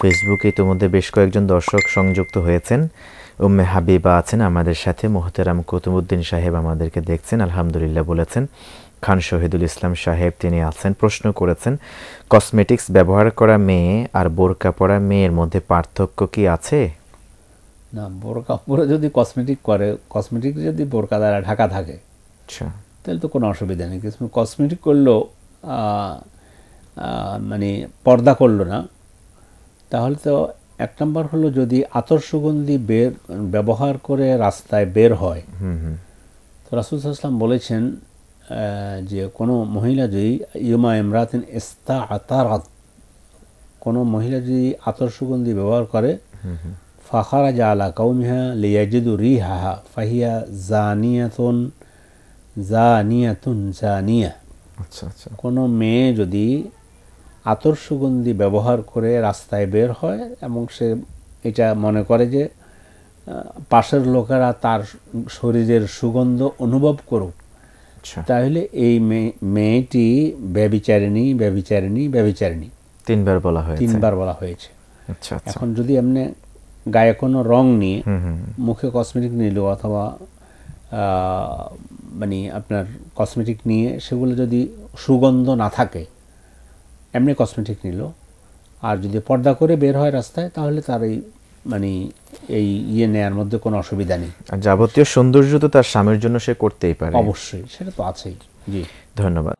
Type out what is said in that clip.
ফেসবুকে ইতিমধ্যে বেশ কয়েকজন দর্শক সংযুক্ত হয়েছেন উম্মে হাবিবা আছেন আমাদের সাথে মোহতারাম কুতুবুদ্দিন সাহেব আমাদেরকে দেখছেন আলহামদুলিল্লাহ বলেছেন খান শহীদুল ইসলাম সাহেব তিনি আছেন প্রশ্ন করেছেন কসমেটিক্স ব্যবহার করা মেয়ে আর বোরকা পরা মেয়ের মধ্যে পার্থক্য কি আছে না বোরকা পরে যদি কসমেটিক করে কসমেটিক যদি বোরকা দ্বারা ঢাকা থাকে আচ্ছা তাহলে তো কোনো অসুবিধা নেই কসমেটিক করলো মানে পর্দা করলো না তাহলে তো এক নম্বর হলো যদি আতর সুগন্ধি বের ব্যবহার করে রাস্তায় বের হয় তো রাসুল ইসলাম বলেছেন যে কোনো মহিলা যদি ইমা ইমরাতিন ইস্তা আতারাত কোনো মহিলা যদি আতর সুগন্ধি ব্যবহার করে ফাখারা জা আলা কৌমিহা লিয়াজিদু রিহাহা ফাহিয়া জানিয়াতুন জানিয়াতুন জানিয়া আচ্ছা আচ্ছা কোনো মেয়ে যদি আতর সুগন্ধি ব্যবহার করে রাস্তায় বের হয় এবং সে এটা মনে করে যে পাশের লোকেরা তার শরীরের সুগন্ধ অনুভব করুক আচ্ছা। তাহলে এই মেয়েটি ব্যবিচারিণী ব্যবিচারিণী ব্যবিচারিণী তিনবার বলা হয়েছে তিনবার বলা হয়েছে আচ্ছা, আচ্ছা এখন যদি এমনি গায়ে কোনো রং নিয়ে মুখে কসমেটিক নিল অথবা মানে আপনার কসমেটিক নিয়ে সেগুলো যদি সুগন্ধ না থাকে এমনি কসমেটিক নিল আর যদি পর্দা করে বের হয় রাস্তায় তাহলে তার এই মানে এই ইয়ে নেয়ার মধ্যে কোনো অসুবিধা নেই আর যাবতীয় সৌন্দর্য তো তার স্বামীর জন্য সে করতেই পারে অবশ্যই সেটা তো আছেই জি ধন্যবাদ